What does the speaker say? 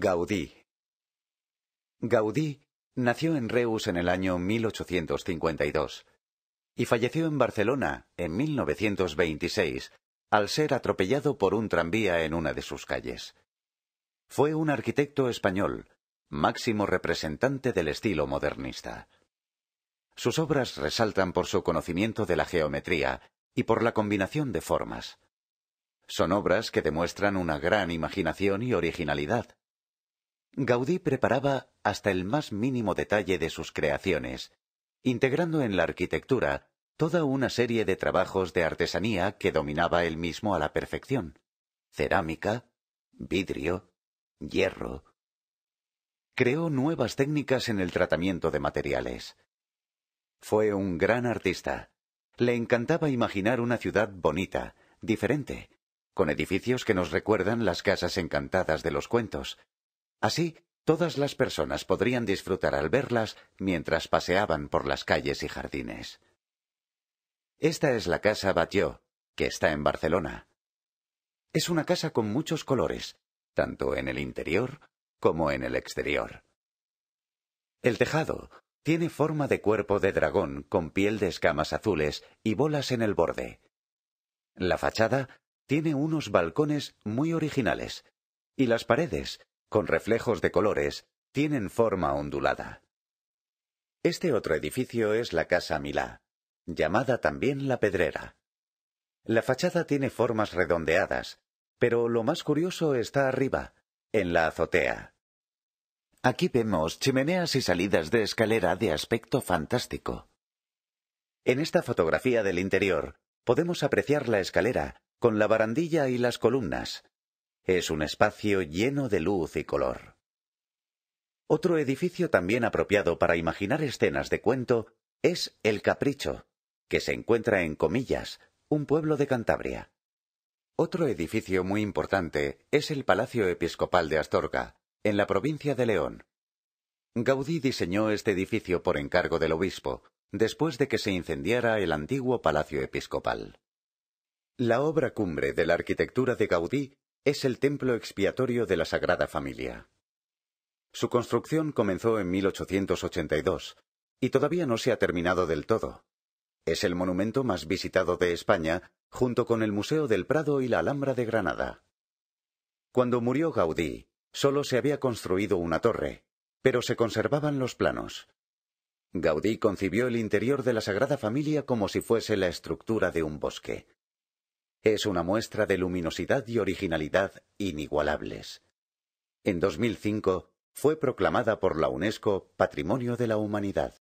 Gaudí. Gaudí nació en Reus en el año 1852 y falleció en Barcelona en 1926 al ser atropellado por un tranvía en una de sus calles. Fue un arquitecto español, máximo representante del estilo modernista. Sus obras resaltan por su conocimiento de la geometría y por la combinación de formas. Son obras que demuestran una gran imaginación y originalidad, Gaudí preparaba hasta el más mínimo detalle de sus creaciones, integrando en la arquitectura toda una serie de trabajos de artesanía que dominaba él mismo a la perfección. Cerámica, vidrio, hierro. Creó nuevas técnicas en el tratamiento de materiales. Fue un gran artista. Le encantaba imaginar una ciudad bonita, diferente, con edificios que nos recuerdan las casas encantadas de los cuentos, Así, todas las personas podrían disfrutar al verlas mientras paseaban por las calles y jardines. Esta es la casa Batlló, que está en Barcelona. Es una casa con muchos colores, tanto en el interior como en el exterior. El tejado tiene forma de cuerpo de dragón con piel de escamas azules y bolas en el borde. La fachada tiene unos balcones muy originales y las paredes con reflejos de colores, tienen forma ondulada. Este otro edificio es la Casa Milá, llamada también La Pedrera. La fachada tiene formas redondeadas, pero lo más curioso está arriba, en la azotea. Aquí vemos chimeneas y salidas de escalera de aspecto fantástico. En esta fotografía del interior podemos apreciar la escalera con la barandilla y las columnas, es un espacio lleno de luz y color. Otro edificio también apropiado para imaginar escenas de cuento es El Capricho, que se encuentra en Comillas, un pueblo de Cantabria. Otro edificio muy importante es el Palacio Episcopal de Astorga, en la provincia de León. Gaudí diseñó este edificio por encargo del obispo, después de que se incendiara el antiguo Palacio Episcopal. La obra cumbre de la arquitectura de Gaudí es el templo expiatorio de la Sagrada Familia. Su construcción comenzó en 1882 y todavía no se ha terminado del todo. Es el monumento más visitado de España, junto con el Museo del Prado y la Alhambra de Granada. Cuando murió Gaudí, solo se había construido una torre, pero se conservaban los planos. Gaudí concibió el interior de la Sagrada Familia como si fuese la estructura de un bosque es una muestra de luminosidad y originalidad inigualables. En 2005 fue proclamada por la UNESCO Patrimonio de la Humanidad.